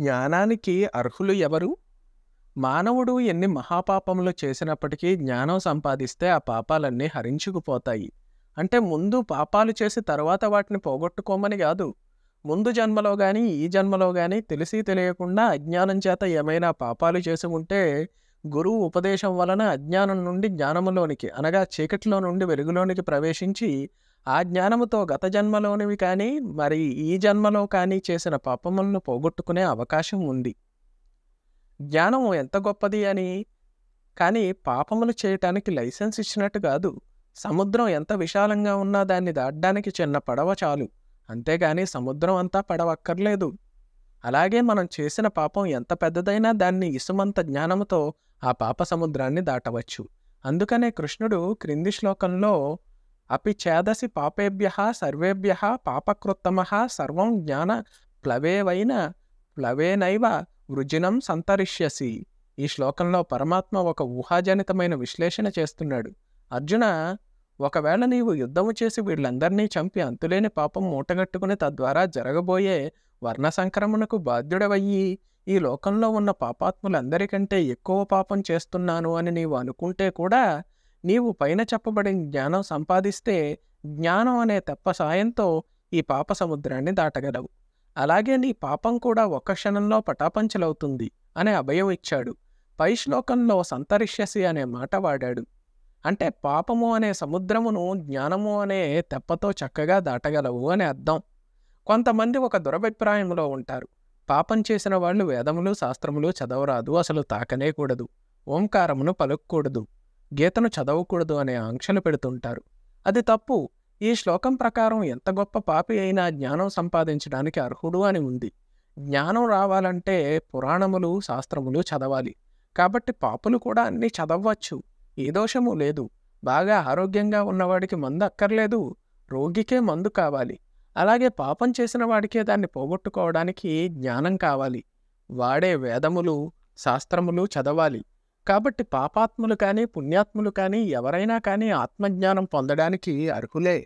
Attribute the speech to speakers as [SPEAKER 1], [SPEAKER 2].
[SPEAKER 1] జ్ఞానానికి అర్హులు ఎవరు మానవుడు ఎన్ని మహాపాపములు చేసినప్పటికీ జ్ఞానం సంపాదిస్తే ఆ పాపాలన్నీ హరించుకుపోతాయి అంటే ముందు పాపాలు చేసి తర్వాత వాటిని పోగొట్టుకోమని కాదు ముందు జన్మలో కానీ ఈ జన్మలో కానీ తెలిసి తెలియకుండా అజ్ఞానం చేత ఏమైనా పాపాలు చేసి ఉంటే గురువు ఉపదేశం వలన అజ్ఞానం నుండి జ్ఞానంలోనికి అనగా చీకటిలో నుండి వెలుగులోనికి ప్రవేశించి ఆ జ్ఞానముతో గత జన్మలోనివి కానీ మరి ఈ జన్మలో కానీ చేసిన పాపములను పోగొట్టుకునే అవకాశం ఉంది జ్ఞానము ఎంత గొప్పది అని కానీ పాపములు చేయటానికి లైసెన్స్ ఇచ్చినట్టు కాదు సముద్రం ఎంత విశాలంగా ఉన్నా దాన్ని దాటడానికి చిన్న పడవ చాలు అంతేగాని సముద్రం అంతా పడవక్కర్లేదు అలాగే మనం చేసిన పాపం ఎంత పెద్దదైనా దాన్ని ఇసుమంత జ్ఞానముతో ఆ పాప సముద్రాన్ని దాటవచ్చు అందుకనే కృష్ణుడు క్రింది శ్లోకంలో అపి చేదసి పాపేభ్య సర్వేభ్య పాపకృత్తమ సర్వం జ్ఞాన ప్లవేవైన ప్లవేనైవ వృజినం సంతరిష్యసి ఈ శ్లోకంలో పరమాత్మ ఒక ఊహాజనితమైన విశ్లేషణ చేస్తున్నాడు అర్జున ఒకవేళ నీవు యుద్ధము చేసి వీళ్ళందరినీ చంపి అంతులేని పాపం మూటగట్టుకుని తద్వారా జరగబోయే వర్ణ సంక్రమణకు బాధ్యుడవయ్యి ఈ లోకంలో ఉన్న పాపాత్ములందరికంటే ఎక్కువ పాపం చేస్తున్నాను అని నీవు అనుకుంటే కూడా నీవు పైన చెప్పబడిన జ్ఞానం సంపాదిస్తే జ్ఞానం అనే తెప్ప సాయంతో ఈ పాప సముద్రాన్ని దాటగలవు అలాగే నీ పాపం కూడా ఒక్క క్షణంలో పటాపంచలవుతుంది అనే అభయం ఇచ్చాడు పై శ్లోకంలో సంతరిష్యసి అనే మాట వాడాడు అంటే పాపము అనే సముద్రమును జ్ఞానము అనే తెప్పతో చక్కగా దాటగలవు అని అర్థం కొంతమంది ఒక దురభిప్రాయంలో ఉంటారు పాపం చేసిన వాళ్ళు వేదములు శాస్త్రములు చదవరాదు అసలు తాకనేకూడదు ఓంకారమును పలుక్కూడదు గీతను చదవకూడదు అనే ఆంక్షలు పెడుతుంటారు అది తప్పు ఈ శ్లోకం ప్రకారం ఎంత గొప్ప పాపి అయినా జ్ఞానం సంపాదించడానికి అర్హుడు అని ఉంది జ్ఞానం రావాలంటే పురాణములు శాస్త్రములు చదవాలి కాబట్టి పాపులు కూడా అన్నీ చదవచ్చు ఏ దోషము లేదు బాగా ఆరోగ్యంగా ఉన్నవాడికి మందు అక్కర్లేదు రోగికే మందు కావాలి అలాగే పాపం చేసిన వాడికే దాన్ని పోగొట్టుకోవడానికి జ్ఞానం కావాలి వాడే వేదములు శాస్త్రములు చదవాలి కాబట్టి పాపాత్ములు కానీ పుణ్యాత్ములు కానీ ఎవరైనా కానీ ఆత్మజ్ఞానం పొందడానికి అర్హులే